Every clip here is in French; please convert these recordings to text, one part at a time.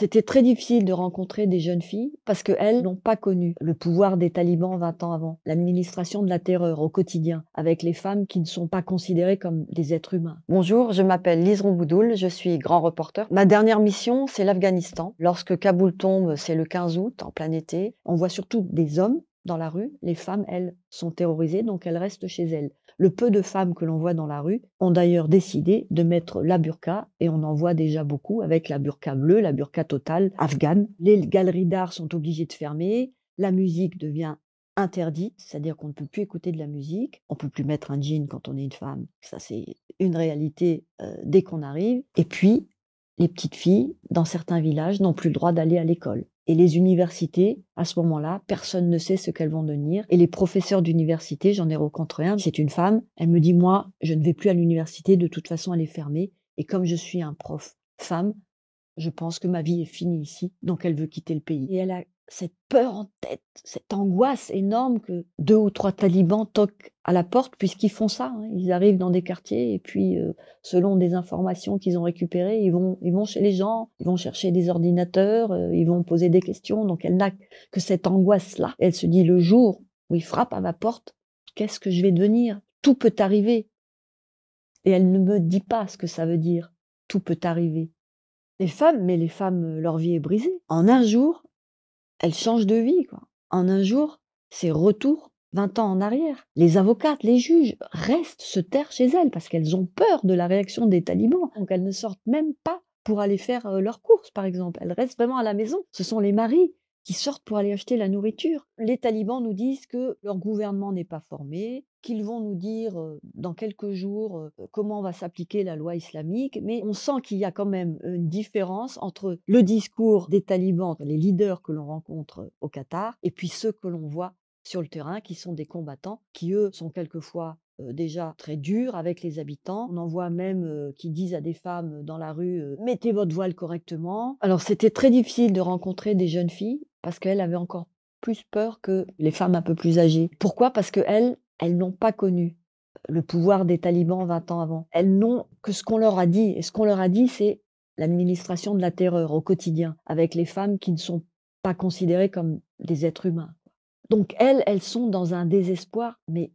C'était très difficile de rencontrer des jeunes filles parce qu'elles n'ont pas connu le pouvoir des talibans 20 ans avant, l'administration de la terreur au quotidien avec les femmes qui ne sont pas considérées comme des êtres humains. Bonjour, je m'appelle Lise Boudoul, je suis grand reporter. Ma dernière mission, c'est l'Afghanistan. Lorsque Kaboul tombe, c'est le 15 août, en plein été. On voit surtout des hommes dans la rue, les femmes, elles, sont terrorisées, donc elles restent chez elles. Le peu de femmes que l'on voit dans la rue ont d'ailleurs décidé de mettre la burqa, et on en voit déjà beaucoup avec la burqa bleue, la burqa totale afghane. Les galeries d'art sont obligées de fermer, la musique devient interdite, c'est-à-dire qu'on ne peut plus écouter de la musique, on ne peut plus mettre un jean quand on est une femme, ça c'est une réalité euh, dès qu'on arrive. Et puis, les petites filles, dans certains villages, n'ont plus le droit d'aller à l'école. Et les universités, à ce moment-là, personne ne sait ce qu'elles vont devenir. Et les professeurs d'université, j'en ai rencontré un, c'est une femme, elle me dit, moi, je ne vais plus à l'université, de toute façon, elle est fermée. Et comme je suis un prof femme, je pense que ma vie est finie ici, donc elle veut quitter le pays. Et elle a cette peur en tête, cette angoisse énorme que deux ou trois talibans toquent à la porte, puisqu'ils font ça. Hein. Ils arrivent dans des quartiers et puis, euh, selon des informations qu'ils ont récupérées, ils vont, ils vont chez les gens, ils vont chercher des ordinateurs, euh, ils vont poser des questions. Donc elle n'a que cette angoisse-là. Elle se dit le jour où ils frappent à ma porte, qu'est-ce que je vais devenir Tout peut arriver. Et elle ne me dit pas ce que ça veut dire. Tout peut arriver. Les femmes, mais les femmes, euh, leur vie est brisée. En un jour, elle change de vie. Quoi. En un jour, c'est retour 20 ans en arrière. Les avocates, les juges restent se taire chez elles parce qu'elles ont peur de la réaction des talibans. Donc elles ne sortent même pas pour aller faire euh, leurs courses, par exemple. Elles restent vraiment à la maison. Ce sont les maris qui sortent pour aller acheter la nourriture. Les talibans nous disent que leur gouvernement n'est pas formé, qu'ils vont nous dire dans quelques jours comment va s'appliquer la loi islamique, mais on sent qu'il y a quand même une différence entre le discours des talibans, les leaders que l'on rencontre au Qatar, et puis ceux que l'on voit sur le terrain, qui sont des combattants, qui eux sont quelquefois déjà très durs avec les habitants. On en voit même qui disent à des femmes dans la rue mettez votre voile correctement. Alors c'était très difficile de rencontrer des jeunes filles parce qu'elles avaient encore plus peur que les femmes un peu plus âgées. Pourquoi Parce qu'elles, elles n'ont pas connu le pouvoir des talibans 20 ans avant. Elles n'ont que ce qu'on leur a dit. Et ce qu'on leur a dit, c'est l'administration de la terreur au quotidien, avec les femmes qui ne sont pas considérées comme des êtres humains. Donc elles, elles sont dans un désespoir, mais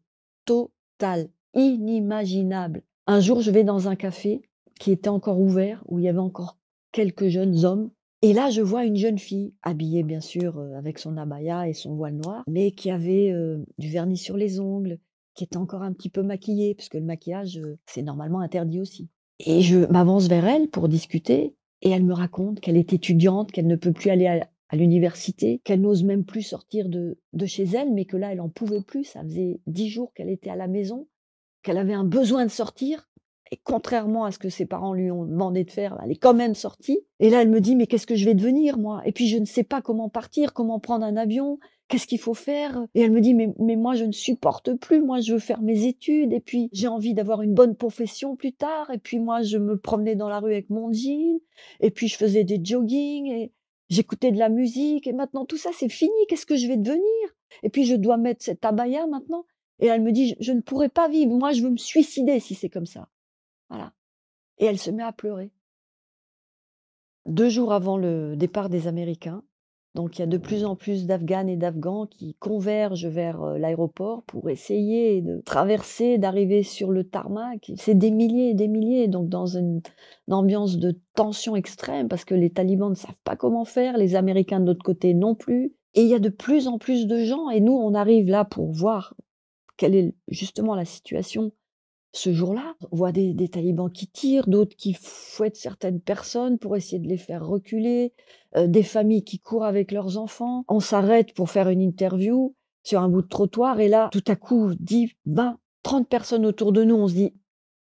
total, inimaginable. Un jour, je vais dans un café qui était encore ouvert, où il y avait encore quelques jeunes hommes et là, je vois une jeune fille, habillée bien sûr euh, avec son abaya et son voile noir, mais qui avait euh, du vernis sur les ongles, qui était encore un petit peu maquillée, puisque le maquillage, euh, c'est normalement interdit aussi. Et je m'avance vers elle pour discuter, et elle me raconte qu'elle est étudiante, qu'elle ne peut plus aller à, l'université, qu'elle n'ose même plus sortir de, de chez elle, mais que là, elle en pouvait plus. Ça faisait dix jours qu'elle était à la maison, qu'elle avait un besoin de sortir, et contrairement à ce que ses parents lui ont demandé de faire, elle est quand même sortie. Et là, elle me dit, mais qu'est-ce que je vais devenir, moi Et puis, je ne sais pas comment partir, comment prendre un avion, qu'est-ce qu'il faut faire Et elle me dit, mais, moi, je ne supporte plus, moi, je veux faire mes études, et puis j'ai envie d'avoir une bonne profession plus tard, et puis moi, je me promenais dans la rue avec mon jean, et puis je faisais des jogging, et j'écoutais de la musique, et maintenant, tout ça, c'est fini, qu'est-ce que je vais devenir Et puis, je dois mettre cet abaya maintenant. Et elle me dit, je, je ne pourrais pas vivre, moi, je veux me suicider si c'est comme ça. Voilà. Et elle se met à pleurer. Deux jours avant le départ des Américains, donc il y a de plus en plus d'Afghanes et d'Afghans qui convergent vers l'aéroport pour essayer de traverser, d'arriver sur le tarmac. C'est des milliers et des milliers, donc dans une, une, ambiance de tension extrême parce que les talibans ne savent pas comment faire, les Américains de l'autre côté non plus. Et il y a de plus en plus de gens et nous on arrive là pour voir quelle est justement la situation ce jour-là, on voit des, talibans qui tirent, d'autres qui fouettent certaines personnes pour essayer de les faire reculer, euh, des familles qui courent avec leurs enfants. On s'arrête pour faire une interview sur un bout de trottoir et là, tout à coup, 10, 20, 30 personnes autour de nous, on se dit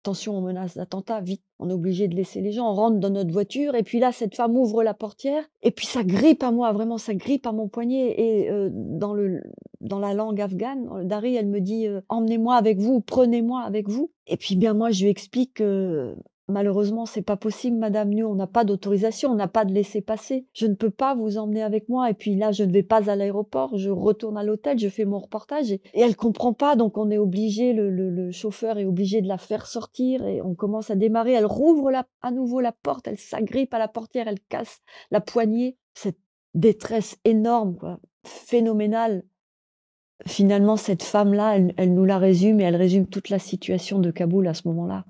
attention aux menaces d'attentat, vite, on est obligé de laisser les gens, on rentre dans notre voiture, et puis là, cette femme ouvre la portière, et puis ça grippe à moi, vraiment, ça grippe à mon poignet, et euh, dans, le, dans la langue afghane, euh, Dari, elle me dit, euh, emmenez-moi avec vous, prenez-moi avec vous. Et puis bien moi, je lui explique Malheureusement, c'est pas possible, madame. Nous, on n'a pas d'autorisation, on n'a pas de laisser-passer. Je ne peux pas vous emmener avec moi. Et puis là, je ne vais pas à l'aéroport, je retourne à l'hôtel, je fais mon reportage. Et, elle comprend pas, donc on est obligé, le, chauffeur est obligé de la faire sortir et on commence à démarrer. Elle rouvre à nouveau la porte, elle s'agrippe à la portière, elle casse la poignée. Cette détresse énorme, phénoménale. Finalement, cette femme-là, elle, elle nous la résume et elle résume toute la situation de Kaboul à ce moment-là.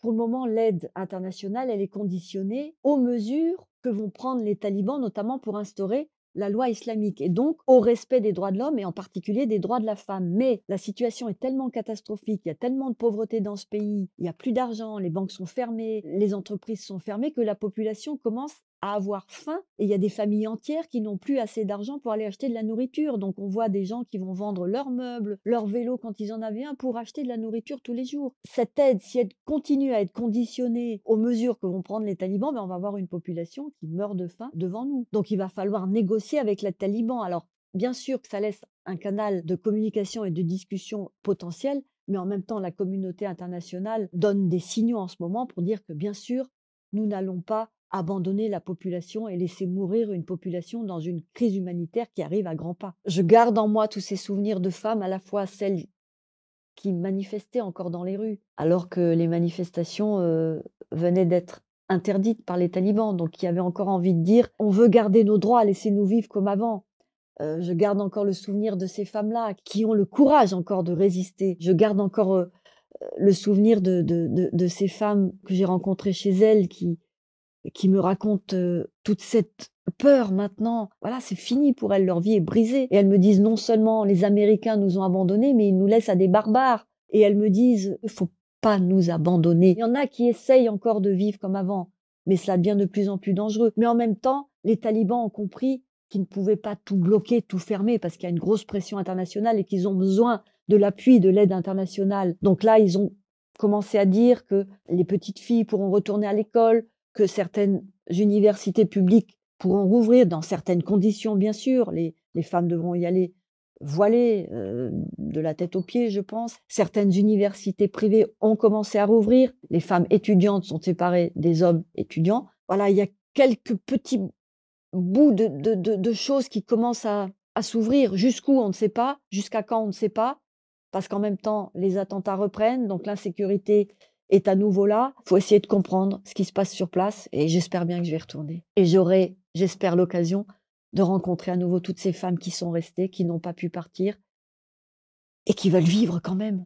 Pour le moment, l'aide internationale, elle est conditionnée aux mesures que vont prendre les talibans, notamment pour instaurer la loi islamique et donc au respect des droits de l'homme et en particulier des droits de la femme. Mais la situation est tellement catastrophique, il y a tellement de pauvreté dans ce pays, il n'y a plus d'argent, les banques sont fermées, les entreprises sont fermées que la population commence à avoir faim. Et il y a des familles entières qui n'ont plus assez d'argent pour aller acheter de la nourriture. Donc on voit des gens qui vont vendre leurs meubles, leurs vélos quand ils en avaient un pour acheter de la nourriture tous les jours. Cette aide, si elle continue à être conditionnée aux mesures que vont prendre les talibans, ben, on va avoir une population qui meurt de faim devant nous. Donc il va falloir négocier avec les talibans. Alors bien sûr que ça laisse un canal de communication et de discussion potentiel. Mais en même temps, la communauté internationale donne des signaux en ce moment pour dire que, bien sûr, nous n'allons pas abandonner la population et laisser mourir une population dans une crise humanitaire qui arrive à grands pas. Je garde en moi tous ces souvenirs de femmes, à la fois celles qui manifestaient encore dans les rues, alors que les manifestations euh, venaient d'être interdites par les talibans, donc qui avaient encore envie de dire on veut garder nos droits, laissez-nous vivre comme avant. Euh, je garde encore le souvenir de ces femmes-là qui ont le courage encore de résister. Je garde encore euh, le souvenir de, ces femmes que j'ai rencontrées chez elles qui, qui me racontent toute cette peur maintenant. Voilà, c'est fini pour elles, leur vie est brisée. Et elles me disent non seulement les Américains nous ont abandonnés, mais ils nous laissent à des barbares. Et elles me disent, il faut pas nous abandonner. Il y en a qui essayent encore de vivre comme avant, mais cela devient de plus en plus dangereux. Mais en même temps, les talibans ont compris qu'ils ne pouvaient pas tout bloquer, tout fermer, parce qu'il y a une grosse pression internationale et qu'ils ont besoin de l'appui, de l'aide internationale. Donc là, ils ont commencé à dire que les petites filles pourront retourner à l'école, que certaines universités publiques pourront rouvrir dans certaines conditions, bien sûr. Les, femmes devront y aller voilées, euh, de la tête aux pieds, je pense. Certaines universités privées ont commencé à rouvrir. Les femmes étudiantes sont séparées des hommes étudiants. Voilà, il y a quelques petits bouts de, choses qui commencent à s'ouvrir. Jusqu'où, on ne sait pas. Jusqu'à quand, on ne sait pas. Parce qu'en même temps, les attentats reprennent, donc l'insécurité est à nouveau là. Il faut essayer de comprendre ce qui se passe sur place et j'espère bien que je vais retourner. Et j'aurai, j'espère, l'occasion de rencontrer à nouveau toutes ces femmes qui sont restées, qui n'ont pas pu partir et qui veulent vivre quand même.